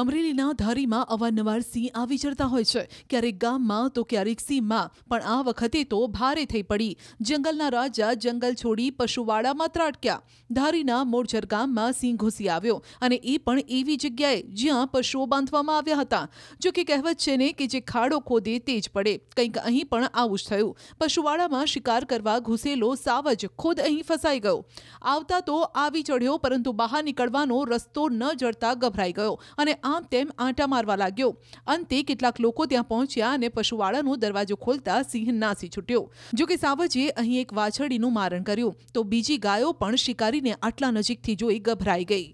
અમરેલીના ધારીમાં અવારનવાર સિંહ આવી ચડતા હોય છે ક્યારેક ગામમાં તો ક્યારેક સિંહમાં પણ આ વખતે તો ભારે થઈ પડી જંગલના રાજા જંગલ છોડી પશુવાળામાં ત્રાટક્યા ધારીના મોરજર ગામમાં સિંહ ઘૂસી આવ્યો અને એ પણ એવી જગ્યાએ જ્યાં પશુઓ બાંધવામાં આવ્યા હતા જો કે કહેવત છે ને કે જે ખાડો ખોદે તે જ પડે કંઈક અહીં પણ આવું જ થયું પશુવાળામાં શિકાર કરવા ઘૂસેલો સાવજ ખુદ અહીં ફસાઈ ગયો આવતા તો આવી ચઢ્યો પરંતુ બહાર નીકળવાનો રસ્તો ન જડતા ગભરાઈ ગયો અને આમ તેમ આંટા મારવા લાગ્યો અંતે કેટલાક લોકો ત્યાં પહોંચ્યા અને પશુવાળાનો દરવાજો ખોલતા સિંહ નાસી છૂટ્યો જોકે સાવજીએ અહીં એક વાછરડીનું મારણ કર્યું તો બીજી ગાયો પણ શિકારીને આટલા નજીકથી જોઈ ગભરાઈ ગઈ